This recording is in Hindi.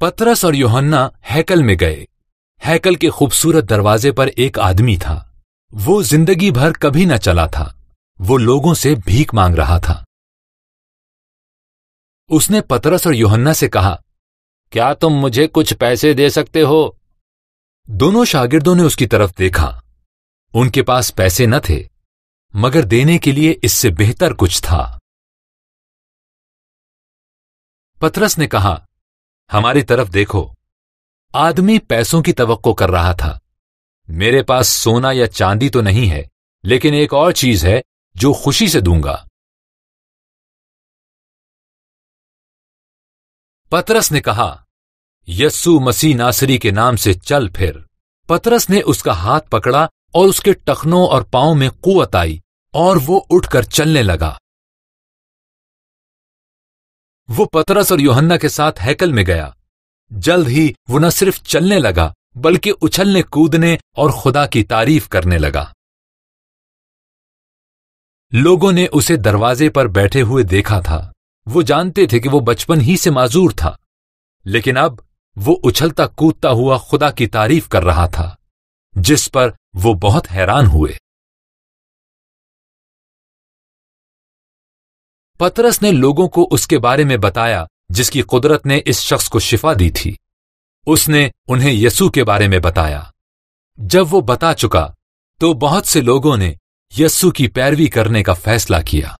पतरस और योहन्ना हैकल में गए हैकल के खूबसूरत दरवाजे पर एक आदमी था वो जिंदगी भर कभी न चला था वो लोगों से भीख मांग रहा था उसने पतरस और योहन्ना से कहा क्या तुम मुझे कुछ पैसे दे सकते हो दोनों शागिर्दों ने उसकी तरफ देखा उनके पास पैसे न थे मगर देने के लिए इससे बेहतर कुछ था पतरस ने कहा हमारी तरफ देखो आदमी पैसों की तवक्को कर रहा था मेरे पास सोना या चांदी तो नहीं है लेकिन एक और चीज है जो खुशी से दूंगा पतरस ने कहा यस्सु मसीह नासरी के नाम से चल फिर पतरस ने उसका हाथ पकड़ा और उसके टखनों और पांव में कुत आई और वो उठकर चलने लगा वो पतरस और योहन्ना के साथ हैकल में गया जल्द ही वो न सिर्फ चलने लगा बल्कि उछलने कूदने और खुदा की तारीफ करने लगा लोगों ने उसे दरवाजे पर बैठे हुए देखा था वो जानते थे कि वो बचपन ही से माजूर था लेकिन अब वो उछलता कूदता हुआ खुदा की तारीफ कर रहा था जिस पर वो बहुत हैरान हुए पतरस ने लोगों को उसके बारे में बताया जिसकी कुदरत ने इस शख्स को शिफा दी थी उसने उन्हें यसु के बारे में बताया जब वो बता चुका तो बहुत से लोगों ने यस्सु की पैरवी करने का फैसला किया